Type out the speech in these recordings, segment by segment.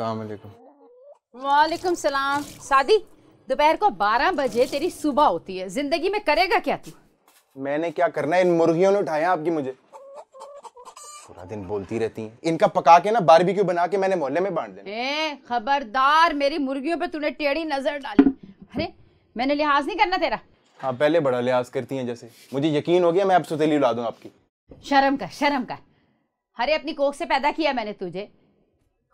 वालेकुम सलाम सादी दोपहर को 12 बजे तेरी सुबह होती है जिंदगी में करेगा क्या तू मैंने क्या करना है इन मुर्गियों ने उठाया आपकी मुझे पूरा दिन बोलती रहती हैं इनका पका के ना बारबेक्यू बना के मैंने मोहल्ले में बांट देना खबरदार मेरी मुर्गियों पे तूने टेढ़ी नजर डाली अरे मैंने लिहाज नहीं करना तेरा हाँ पहले बड़ा लिहाज करती हैं जैसे मुझे यकीन हो गया मैं अब सुतेली उड़ा दूँ आपकी शर्म कर शर्म कर अरे अपनी कोख से पैदा किया मैंने तुझे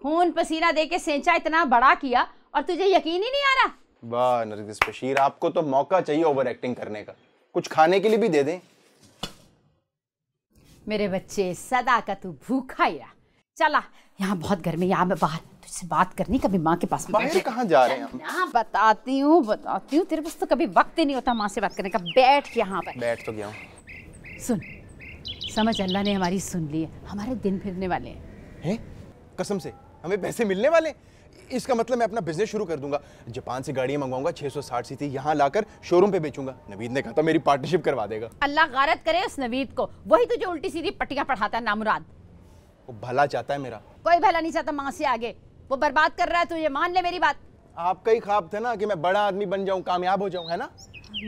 खून पसीना दे के सेंचा इतना बड़ा किया और तुझे यकीन ही नहीं आ रहा वाह नरगिस बशीर आपको तो मौका चाहिए ओवर एक्टिंग करने का कुछ खाने के लिए भी दे दें मेरे बच्चे सदा का तू भूखा ही रहा चला यहाँ बहुत गर्मी यहाँ मैं बाहर तुझसे बात करनी कभी माँ के पास बाहर कहाँ जा रहे हैं हम बताती हूँ बताती हूँ तेरे पास तो कभी वक्त ही नहीं होता माँ से बात करने का बैठ यहाँ पर बैठ तो गया हूँ सुन समझ अल्लाह ने हमारी सुन ली है हमारे दिन फिरने वाले हैं है? कसम से हमें पैसे मिलने वाले इसका मतलब मैं अपना बिजनेस शुरू कर दूंगा जापान से गाड़ियां मंगवाऊंगा 660 सीसी यहाँ लाकर शोरूम पे बेचूंगा नवीद ने कहा था मेरी पार्टनरशिप करवा देगा अल्लाह गारत करे उस नवीद को वही तुझे उल्टी सीधी पट्टियां पढ़ाता है नामुराद वो भला चाहता है मेरा कोई भला नहीं चाहता माँ से आगे वो बर्बाद कर रहा है तुझे मान ले मेरी बात आपका ही ख्वाब था ना कि मैं बड़ा आदमी बन जाऊँ कामयाब हो जाऊँ है ना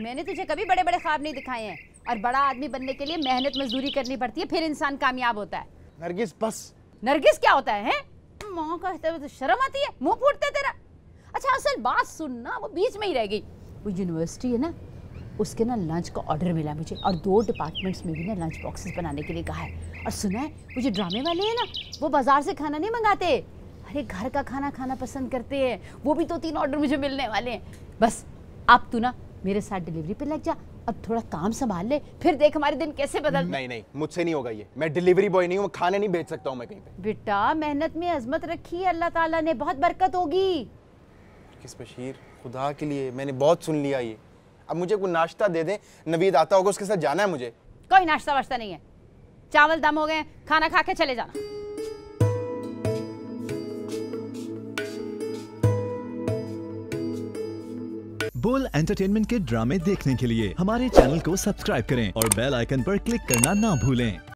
मैंने तुझे कभी बड़े बड़े ख्वाब नहीं दिखाए हैं और बड़ा आदमी बनने के लिए मेहनत मजदूरी करनी पड़ती है फिर इंसान कामयाब होता है नरगिस बस नरगिस क्या होता है, है? माँ कहते हुए तो शर्म आती है मुंह फूटते तेरा अच्छा असल बात सुनना वो बीच में ही रह गई वो यूनिवर्सिटी है ना उसके ना लंच का ऑर्डर मिला मुझे और दो डिपार्टमेंट्स में भी ना लंच बॉक्सेस बनाने के लिए कहा है और सुना है वो जो ड्रामे वाले हैं ना वो बाजार से खाना नहीं मंगाते अरे घर का खाना खाना पसंद करते हैं वो भी तो तीन ऑर्डर मुझे मिलने वाले हैं बस आप तू ना मेरे साथ डिलीवरी पे लग जा अब थोड़ा काम संभाल ले फिर देख हमारे दिन कैसे बदल नहीं नहीं मुझसे नहीं होगा ये मैं डिलीवरी बॉय नहीं हूँ खाने नहीं बेच सकता हूँ मैं कहीं पे बेटा मेहनत में अजमत रखी है अल्लाह ताला ने बहुत बरकत होगी किस बशीर खुदा के लिए मैंने बहुत सुन लिया ये अब मुझे कोई नाश्ता दे दे नवीद आता होगा उसके साथ जाना है मुझे कोई नाश्ता वाश्ता नहीं है चावल दम हो गए खाना खा के चले जाना बुल एंटरटेनमेंट के ड्रामे देखने के लिए हमारे चैनल को सब्सक्राइब करें और बेल आइकन पर क्लिक करना ना भूलें